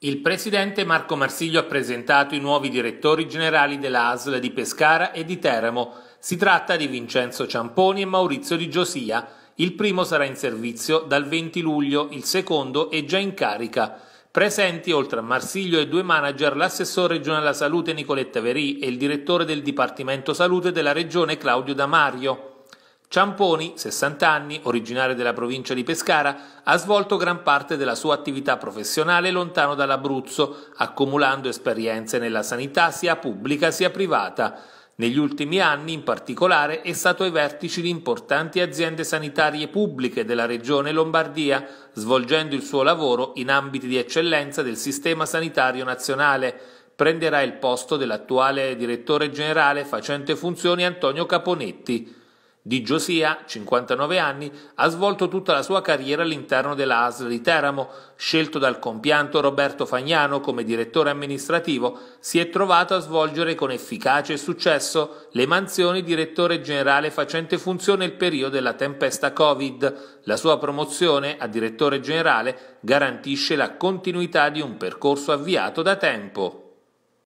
Il presidente Marco Marsiglio ha presentato i nuovi direttori generali della ASL di Pescara e di Teramo. Si tratta di Vincenzo Ciamponi e Maurizio Di Giosia. Il primo sarà in servizio dal 20 luglio, il secondo è già in carica. Presenti, oltre a Marsiglio e due manager, l'assessore regionale alla salute Nicoletta Verì e il direttore del Dipartimento Salute della Regione Claudio Damario. Ciamponi, 60 anni, originario della provincia di Pescara, ha svolto gran parte della sua attività professionale lontano dall'Abruzzo, accumulando esperienze nella sanità sia pubblica sia privata. Negli ultimi anni, in particolare, è stato ai vertici di importanti aziende sanitarie pubbliche della regione Lombardia, svolgendo il suo lavoro in ambiti di eccellenza del sistema sanitario nazionale. Prenderà il posto dell'attuale direttore generale facente funzioni Antonio Caponetti. Di Giosia, 59 anni, ha svolto tutta la sua carriera all'interno della ASL di Teramo. Scelto dal compianto Roberto Fagnano come direttore amministrativo, si è trovato a svolgere con efficacia e successo le mansioni direttore generale facente funzione il periodo della tempesta Covid. La sua promozione a direttore generale garantisce la continuità di un percorso avviato da tempo.